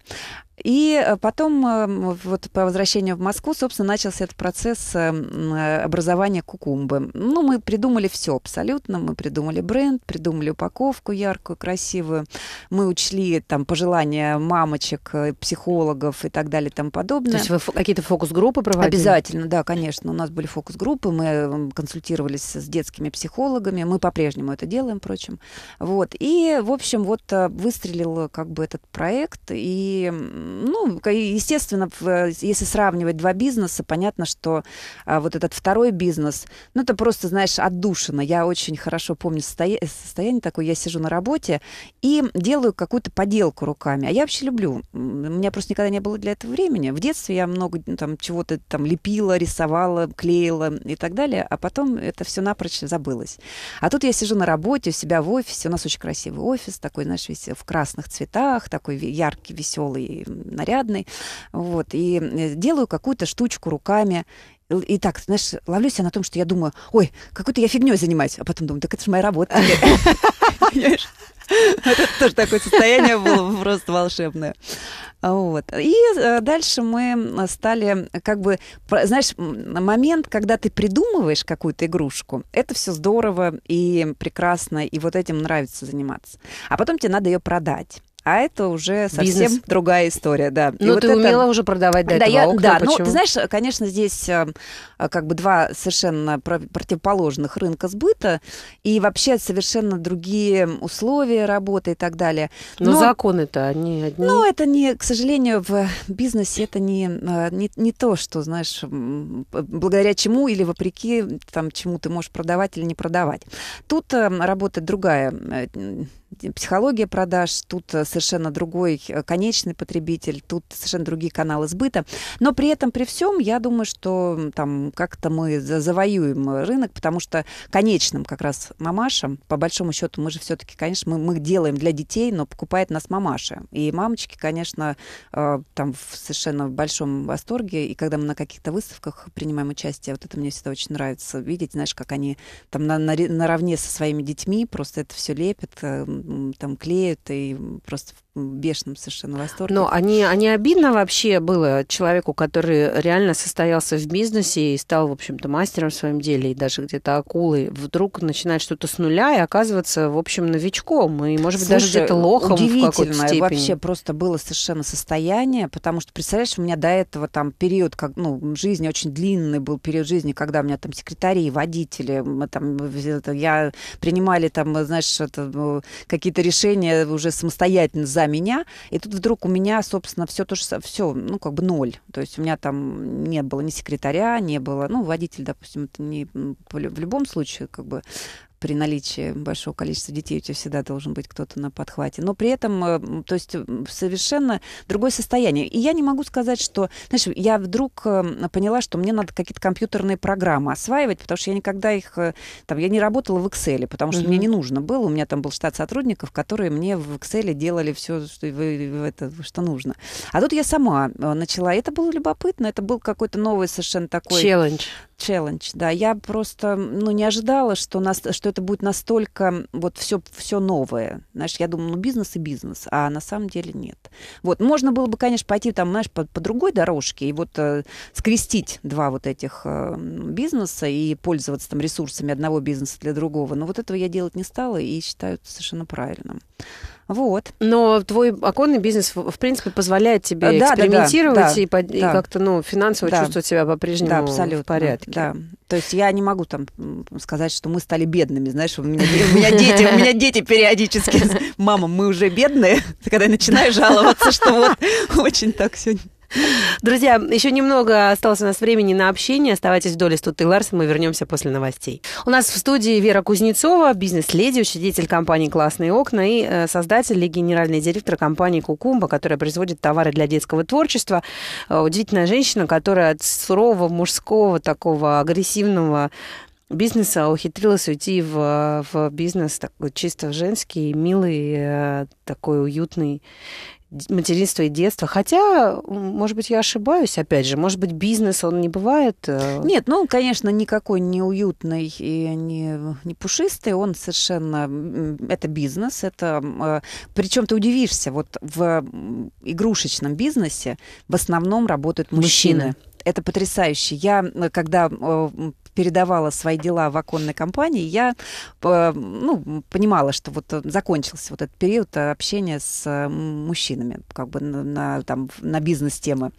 S2: И э, потом, эм, вот по возвращению в Москву, собственно, начался этот процесс эм, э, образования кукумбы. Ну, мы придумали все абсолютно. Мы придумали бренд, придумали упаковку яркую, красивую. Мы учли там пожелания мамочек, э, психологов и так далее и тому подобное. То есть вы какие-то фокус-группы проводили? Обязательно, да, конечно. У нас были фокус-группы, мы эм, консультировались с детскими психологами. Мы по-прежнему это делаем, впрочем. Вот. И, в общем, вот выстрелил как бы этот проект, и ну, естественно, э, если сравнивать два бизнеса, понятно, что а, вот этот второй бизнес, ну, это просто, знаешь, отдушина. Я очень хорошо помню состояние, э, состояние такое, я сижу на работе и делаю какую-то поделку руками. А я вообще люблю. У меня просто никогда не было для этого времени. В детстве я много ну, там чего-то там лепила, рисовала, клеила и так далее, а потом это все напрочь забылось. А тут я сижу на работе, у себя в офисе, у нас очень красивый офис, такой, знаешь, весь в красных цветах, такой яркий, веселый, нарядный. Вот, и э, делаю какую-то штучку руками. И так, знаешь, ловлюсь я на том, что я думаю, ой, какую то я фигней занимаюсь. А потом думаю, так это же моя работа. *laughs* *laughs* Это тоже такое состояние было просто волшебное. Вот. И э, дальше мы стали, как бы, знаешь, момент, когда ты придумываешь какую-то игрушку, это все здорово и прекрасно, и вот этим нравится заниматься. А потом тебе надо ее продать а это уже совсем Бизнес. другая история, да. Ну, вот ты это... умела уже
S1: продавать до да, этого я... окна, Да, ну, ты знаешь,
S2: конечно, здесь э, как бы два совершенно противоположных рынка сбыта, и вообще совершенно другие условия работы и так далее. Но, Но законы-то они одни. Ну, это не, к сожалению, в бизнесе это не, э, не, не то, что, знаешь, благодаря чему или вопреки там, чему ты можешь продавать или не продавать. Тут э, работает другая психология продаж, тут э, совершенно другой э, конечный потребитель, тут совершенно другие каналы сбыта. Но при этом, при всем, я думаю, что там как-то мы завоюем э, рынок, потому что конечным как раз мамашам, по большому счету, мы же все-таки, конечно, мы, мы делаем для детей, но покупает нас мамаша И мамочки, конечно, там в совершенно большом восторге. И когда мы на каких-то выставках принимаем участие, вот это мне всегда очень нравится видеть, знаешь, как они там на, на, наравне со своими детьми просто это все лепят, там клеят и просто в бешеном совершенно восторге.
S1: Но они, они обидно вообще было человеку, который реально состоялся в бизнесе и стал, в общем-то, мастером в своем деле, и даже где-то акулой, вдруг начинает что-то с нуля и оказываться, в общем, новичком, и, может быть, Слушай, даже где-то лохом в какой-то степени. вообще
S2: просто было совершенно состояние, потому что, представляешь, у меня до этого там период, как, ну, жизни очень длинный был период жизни, когда у меня там секретари, водители, мы там, я принимали там, э, знаешь, э, какие-то решения уже самостоятельно за меня, и тут вдруг у меня, собственно, все то же все, ну, как бы ноль. То есть у меня там не было ни секретаря, не было, ну, водитель, допустим, это не в любом случае, как бы, при наличии большого количества детей у тебя всегда должен быть кто-то на подхвате. Но при этом, э, то есть э, совершенно другое состояние. И я не могу сказать, что, знаешь, я вдруг э, поняла, что мне надо какие-то компьютерные программы осваивать, потому что я никогда их, там, я не работала в Excel, потому что mm-hmm. мне не нужно было, у меня там был штат сотрудников, которые мне в Excel делали все, что, это, что нужно. А тут я сама начала, это было любопытно, это был какой-то новый совершенно такой... Челлендж челлендж, да. Я просто, ну, не ожидала, что, нас, что это будет настолько вот все, все новое. Знаешь, я думала, ну, бизнес и бизнес, а на самом деле нет. Вот, можно было бы, конечно, пойти там, знаешь, по, по другой дорожке и вот э, скрестить два вот этих э, бизнеса и пользоваться там ресурсами одного бизнеса для другого, но вот этого я делать не стала и считаю это совершенно правильным. Вот. Но
S1: твой оконный бизнес, в принципе, позволяет тебе э, да, экспериментировать да, да, и, под... да. и как-то
S2: ну, финансово да. чувствовать себя по-прежнему да, абсолютно, в порядке. Да. То есть я не могу там сказать, что мы стали бедными. Знаешь, у меня, у меня дети, у меня дети периодически. Мама, мы уже бедные. *laughs*
S1: Когда я начинаю жаловаться, что вот очень так сегодня Друзья, еще немного осталось у нас времени на общение. Оставайтесь в доле с Тутой Мы вернемся после новостей. У нас в студии Вера Кузнецова, бизнес-леди, учредитель компании «Классные окна» и э, создатель и генеральный директор компании «Кукумба», которая производит товары для детского творчества. Э, удивительная женщина, которая от сурового, мужского, такого агрессивного бизнеса ухитрилась уйти в, э, в бизнес такой чисто женский, милый, такой уютный материнство и детство. Хотя, может быть, я ошибаюсь, опять же, может быть, бизнес, он не бывает... Э, Нет,
S2: ну, конечно, никакой не уютный и не, не пушистый, он совершенно... Это бизнес, это... Э, Причем ты удивишься, вот в игрушечном бизнесе в основном работают мужчины. мужчины это потрясающе. Я, когда э, передавала свои дела в оконной компании, я э, ну, понимала, что вот э, закончился вот этот период э, общения с мужчинами, как бы на, на, там, на бизнес-темы.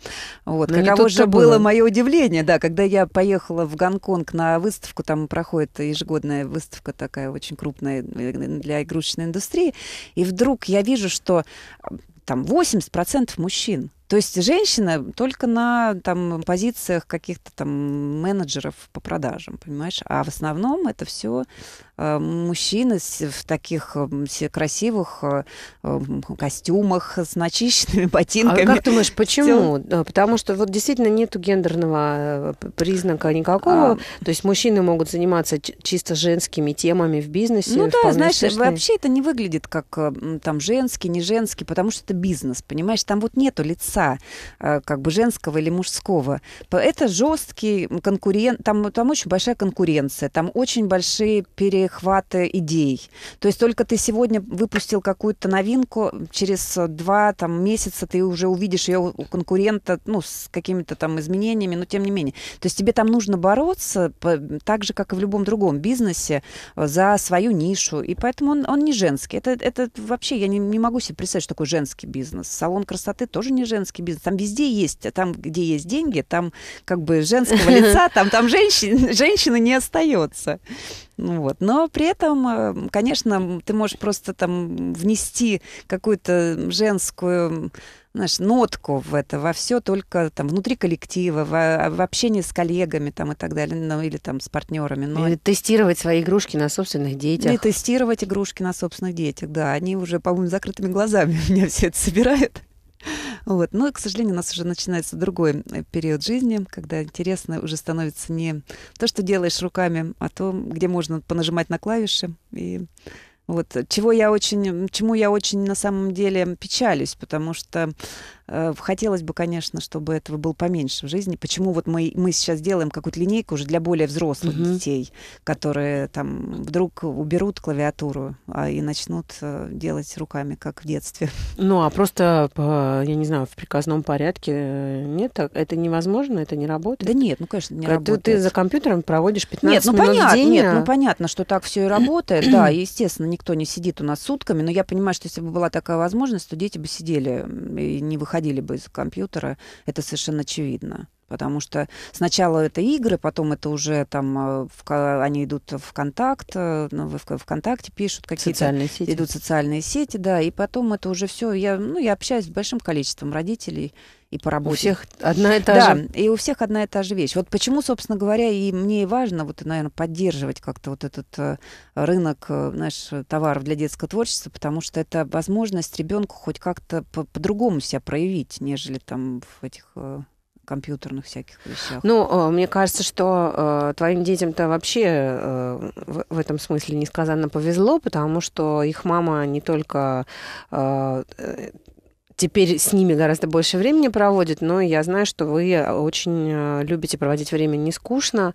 S2: Вот. Ну, каково же было. было мое удивление, да, когда я поехала в Гонконг на выставку, там проходит ежегодная выставка такая очень крупная для игрушечной индустрии, и вдруг я вижу, что там 80% мужчин. То есть женщина только на там, позициях каких-то там менеджеров по продажам, понимаешь? А в основном это все Э, мужчины в таких эм, красивых э, эм, костюмах с начищенными *laughs* а ботинками. А как думаешь, почему? Всё...
S1: Э, потому что вот действительно нету гендерного признака никакого. А... То есть мужчины могут заниматься чисто женскими темами в бизнесе. Ну да, знаешь, успешные. вообще
S2: это не выглядит как там женский, не женский, потому что это бизнес, понимаешь? Там вот нету лица как бы женского или мужского. Это жесткий конкурент, там, там очень большая конкуренция, там очень большие пере быстрый э, идей. То есть только ты сегодня выпустил какую-то новинку, через два там, месяца ты уже увидишь ее у конкурента ну, с какими-то там изменениями, но тем не менее. То есть тебе там нужно бороться так же, как и в любом другом бизнесе, э, за свою нишу. И поэтому он, он не женский. Это, это вообще, я не, не могу себе представить, что такое женский бизнес. Салон красоты тоже не женский бизнес. Там везде есть, а там, где есть деньги, там как бы женского *laughs* лица, там, там женщин, женщины не остается. Вот. Но при этом, э, конечно, ты можешь просто там внести какую-то женскую знаешь, нотку в это, во все только там внутри коллектива, в, в общении с коллегами там и так далее, ну или там с партнерами. Но... Или
S1: тестировать свои игрушки на собственных детях. Или
S2: тестировать игрушки на собственных детях, да. Они уже, по-моему, закрытыми глазами *laughs* меня все это собирают. Вот. Но, к сожалению, у нас уже начинается другой э, период жизни, когда интересно уже становится не то, что делаешь руками, а то, где можно понажимать на клавиши и вот, чего я очень, чему я очень на самом деле печалюсь, потому что Э, хотелось бы, конечно, чтобы этого было поменьше в жизни. Почему вот мы, мы сейчас делаем какую-то линейку уже для более взрослых угу. детей, которые там
S1: вдруг уберут клавиатуру а, и начнут э, делать руками, как в детстве. Ну, а просто, э, я не знаю, в приказном порядке нет, это невозможно, это не работает? Да нет, ну, конечно, не работает. Ты, ты за компьютером проводишь 15 нет, ну, минут понятно, в день? Нет, ну, а... ну,
S2: понятно, что так все и *clears throat* работает, да, и, естественно, никто не сидит у нас сутками, но я понимаю, что если бы была такая возможность, то дети бы сидели и не выходили выходили бы из компьютера, это совершенно очевидно потому что сначала это игры, потом это уже там э, в, они идут в контакт, э, ну, в ВКонтакте пишут какие-то... Социальные сети. Идут социальные сети, да, и потом это уже все. Я, ну, я общаюсь с большим количеством родителей и по работе. У всех одна и та да, же. Да, и у всех одна и та же вещь. Вот почему, собственно говоря, и мне важно, вот, наверное, поддерживать как-то вот этот э, рынок, знаешь, товаров для детского творчества, потому что это возможность ребенку хоть как-то по- по-другому себя проявить, нежели там в этих компьютерных всяких
S1: вещах. Ну, э, мне кажется, что э, твоим детям-то вообще э, в, в этом смысле несказанно повезло, потому что их мама не только э, э теперь с ними гораздо больше времени проводит, но я знаю, что вы э, очень э, любите проводить время не скучно.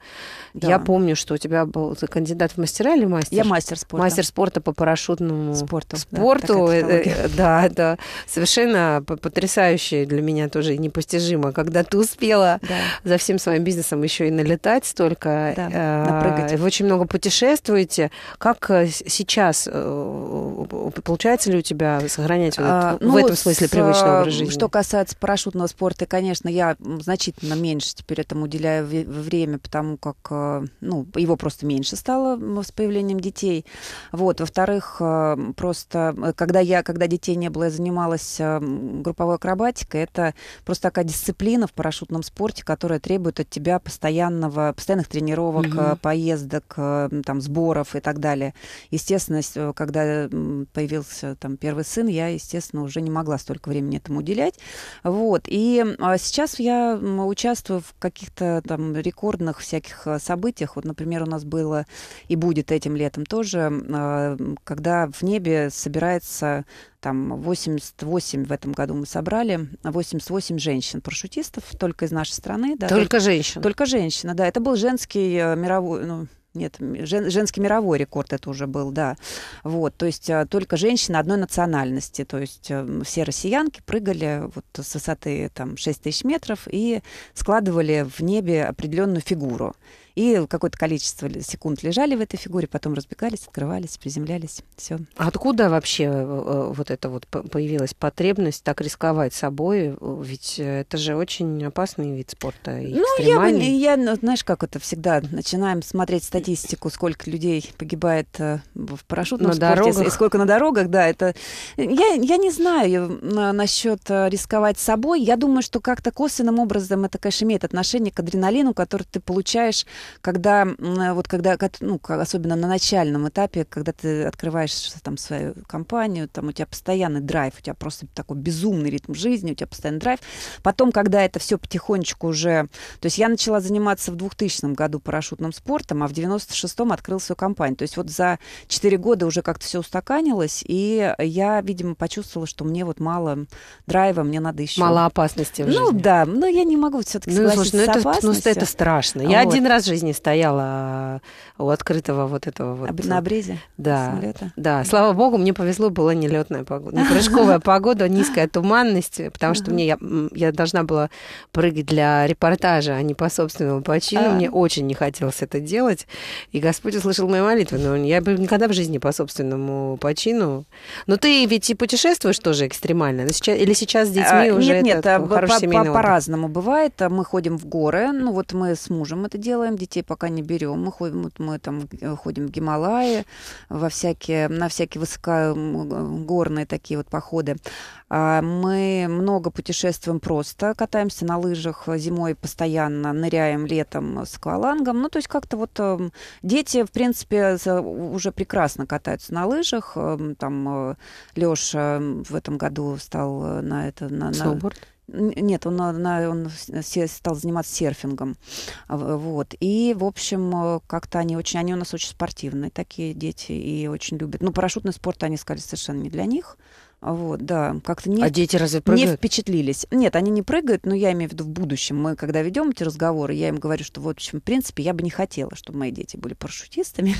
S1: Да. Я помню, что у тебя был кандидат в мастера или мастер? Я мастер спорта. Мастер спорта по парашютному спорту. спорту. Да, э, *laughs* да, да, совершенно потрясающе для меня тоже непостижимо, когда ты успела да. за всем своим бизнесом еще и налетать столько. Да, напрыгать. Вы очень много путешествуете. Как сейчас получается ли у тебя сохранять а, ну вот ну, в этом смысле непривычный образ жизни. Что
S2: касается парашютного спорта, конечно, я значительно меньше теперь этому уделяю время, потому как э, ну, его просто меньше стало с появлением детей. Вот. Во-вторых, э, просто э, когда я, когда детей не было, я занималась групповой акробатикой. Это просто такая дисциплина в парашютном спорте, которая требует от тебя постоянного, постоянных тренировок, угу. поездок, там, сборов и так далее. Естественно, когда появился там первый сын, я, естественно, уже не могла столько сколько времени этому уделять. Вот. И а, сейчас я участвую в каких-то там рекордных всяких а, событиях. Вот, например, у нас было и будет этим летом тоже, а, когда в небе собирается там 88 в этом году мы собрали, 88 женщин-парашютистов только из нашей страны. Да, только, только женщин? Только женщина. да. Это был женский э, мировой, ну, нет, жен, женский мировой рекорд это уже был, да. Вот, то есть а, только женщины одной национальности, то есть э, все россиянки прыгали вот с высоты там 6 тысяч метров и складывали в небе определенную фигуру. И какое-то количество секунд лежали в этой фигуре, потом разбегались, открывались, приземлялись. Все.
S1: Откуда вообще э, э, вот эта вот появилась потребность так рисковать собой? Э, ведь это же очень опасный вид спорта. И ну, я, бы, я, ну, знаешь, как
S2: это всегда, начинаем смотреть статистику, сколько людей погибает в парашютном на спорте, дорогах. и сколько на дорогах, да, это... Я, я не знаю насчет рисковать собой. Я думаю, что как-то косвенным образом это, конечно, имеет отношение к адреналину, который ты получаешь когда, э, вот когда, ну, особенно на начальном этапе, когда ты открываешь там свою компанию, там у тебя постоянный драйв, у тебя просто такой безумный ритм жизни, у тебя постоянный драйв. Потом, когда это все потихонечку уже... То есть я начала заниматься в 2000 году парашютным спортом, а в 96-м открыл свою компанию. То есть вот за 4 года уже как-то все устаканилось, и я, видимо, почувствовала, что мне вот мало драйва, мне надо еще... Мало опасности в ну жизни. Ну да, но я не могу все-таки ну, согласиться слушай, ну, это, с опасностью. Ну, это страшно. Я вот. один раз в
S1: жизни стояла а, у открытого вот этого вот... Э, на обрезе? Да. Самолета. Да. Слава богу, мне повезло, была не летная погода, не прыжковая *laughs* погода, низкая туманность, потому что мне я должна была прыгать для репортажа, а не по собственному почину. А. Мне очень не хотелось это делать. И Господь услышал мои молитвы, но я бы никогда в жизни по собственному почину. Но ты ведь и путешествуешь тоже экстремально, или сейчас с детьми а, уже Нет, нет, по-разному
S2: бывает. Мы ходим в горы, ну вот мы с мужем это делаем, детей пока не берем. Мы ходим, вот мы там э, ходим в Гималаи, во всякие, на всякие высокогорные такие вот походы. А мы много путешествуем просто, катаемся на лыжах зимой постоянно, ныряем летом с аквалангом. Ну, то есть как-то вот э, дети, в принципе, уже прекрасно катаются на лыжах. Э, там Лёша в этом году стал на это... На, на... Сноуборд? Нет, он, на, он стал заниматься серфингом. Вот. И, в общем, как-то они очень... Они у нас очень спортивные, такие дети, и очень любят. Ну, парашютный спорт, они сказали, совершенно не для них. Вот, да, как-то не, а дети разве не впечатлились. Нет, они не прыгают, но я имею в виду в будущем. Мы, когда ведем эти разговоры, я им говорю, что вот, в общем, в принципе, я бы не хотела, чтобы мои дети были парашютистами,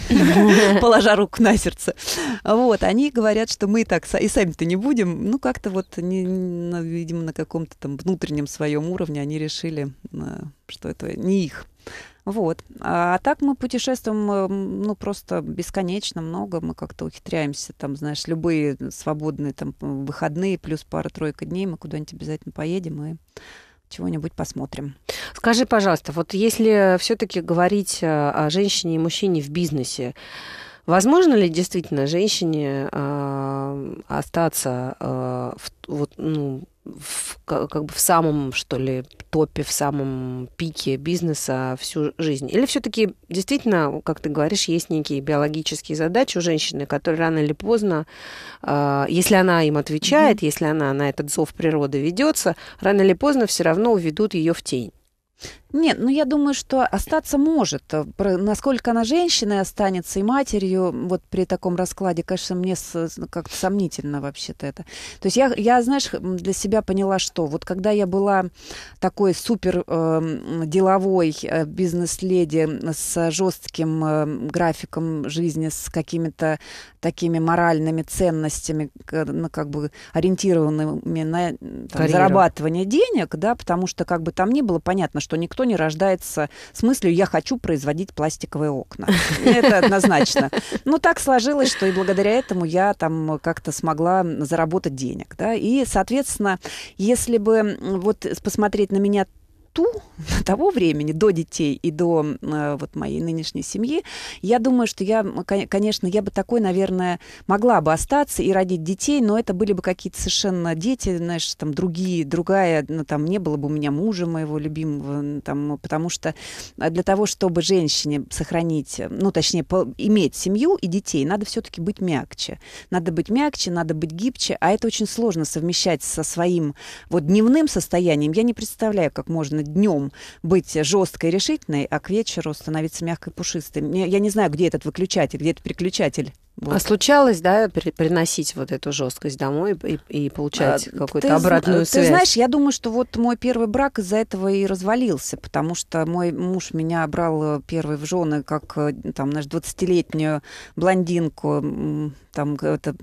S2: *laughs* положа руку на сердце. Вот, они говорят, что мы и так и сами-то не будем. Ну, как-то вот, видимо, на каком-то там внутреннем своем уровне они решили, э, что это не их вот. А так мы путешествуем, э, ну, просто бесконечно много. Мы как-то ухитряемся, там, знаешь, любые свободные там выходные, плюс
S1: пара-тройка дней, мы куда-нибудь обязательно поедем и чего-нибудь посмотрим. Скажи, пожалуйста, вот если все-таки говорить э, о женщине и мужчине в бизнесе, Возможно ли действительно женщине э, остаться э, в, вот, ну, в, как бы в самом, что ли, топе, в самом пике бизнеса всю жизнь? Или все-таки действительно, как ты говоришь, есть некие биологические задачи у женщины, которые рано или поздно, э, если она им отвечает, mm-hmm. если она на этот зов природы ведется, рано или поздно все равно уведут ее в тень?
S2: Нет, ну я думаю, что остаться может. Э, про, насколько она женщиной останется и матерью, вот при таком раскладе, конечно, мне как-то сомнительно вообще-то это. То есть я, я, знаешь, для себя поняла, что вот когда я была такой супер э, деловой э, бизнес-леди с жестким э, графиком жизни, с какими-то такими моральными ценностями, ну, как бы ориентированными на там, зарабатывание денег, да, потому что как бы там не было, понятно, что никто никто не рождается с мыслью «я хочу производить пластиковые окна». *laughs* Это однозначно. но так сложилось, что и благодаря этому я там как-то смогла заработать денег. Да? И, соответственно, если бы вот посмотреть на меня красоту *laughs* того времени, до детей и до э, вот моей нынешней семьи, я думаю, что я, конечно, я бы такой, наверное, могла бы остаться и родить детей, но это были бы какие-то совершенно дети, знаешь, там другие, другая, ну, там не было бы у меня мужа моего любимого, там, потому что э, для того, чтобы женщине сохранить, э, ну, точнее, иметь семью и детей, надо все-таки быть мягче. Надо быть мягче, надо быть гибче, а это очень сложно совмещать со своим вот дневным состоянием. Я не представляю, как можно днем быть жесткой и решительной, а к вечеру становиться мягкой и пушистой. Я не знаю, где этот выключатель, где этот
S1: переключатель. А вот. А случалось, да, приносить вот эту жесткость домой и, и получать а, какую-то обратную э, связь? Ты знаешь,
S2: я думаю, что вот мой первый брак из-за этого и развалился, потому что мой муж меня брал э, первой в жены, как э, там, знаешь, 20-летнюю блондинку, там, это,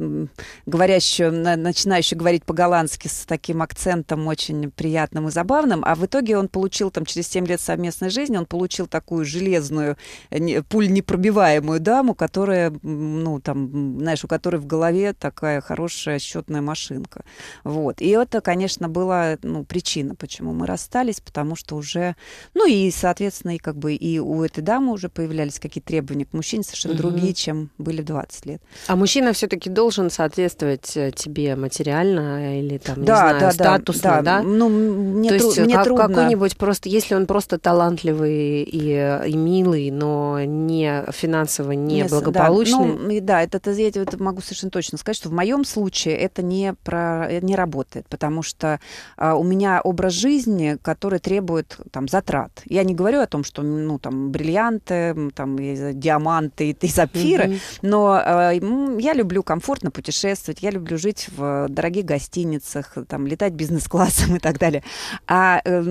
S2: говорящую, начинающую говорить по-голландски с таким акцентом очень приятным и забавным, а в итоге он получил там через 7 лет совместной жизни, он получил такую железную, пуль непробиваемую даму, которая, ну, там, знаешь, у которой в голове такая хорошая счетная машинка. Вот. И это, конечно, была ну, причина, почему мы расстались, потому что уже, ну, и, соответственно, и как бы и у этой дамы уже появлялись какие-то требования к мужчине совершенно угу. другие, чем
S1: были в 20 лет. А мужчина все-таки должен соответствовать э, тебе материально или там, да, не знаю, да, статусно, да? да? да? Ну, мне, То тру- есть, мне как, трудно. какой-нибудь просто, если он просто талантливый и, и милый, но не финансово не, не благополучный. Да,
S2: ну, да, это, это, я это могу совершенно точно сказать, что в моем случае это не, про, э, не работает, потому что э, у меня образ жизни, который требует там, затрат. Я не говорю о том, что ну, там, бриллианты, там, диаманты и, и сапфиры, mm-hmm. но э, я люблю комфортно путешествовать, я люблю жить в дорогих гостиницах, там, летать бизнес-классом *laughs* и так далее. А э,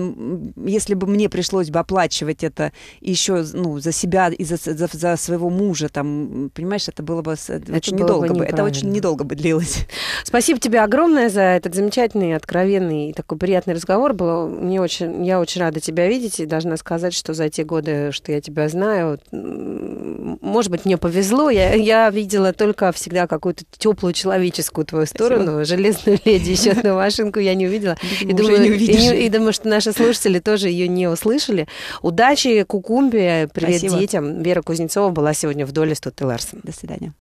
S2: если бы мне пришлось бы оплачивать это еще ну, за себя и за, за, за своего мужа, там, понимаешь,
S1: это было бы бы это очень недолго бы, бы это очень недолго бы длилось. *laughs* Спасибо тебе огромное за этот замечательный, откровенный и такой приятный разговор. Было мне очень, я очень рада тебя видеть и должна сказать, что за те годы, что я тебя знаю, может быть, мне повезло, я, я видела только всегда какую-то теплую человеческую твою сторону, Спасибо. железную *laughs* леди еще одну машинку я не увидела. И думаю, и, думаю, что наши слушатели тоже ее не услышали. Удачи, Кукумбе, привет детям. Вера Кузнецова была сегодня в доле Стуты Ларсен. До свидания.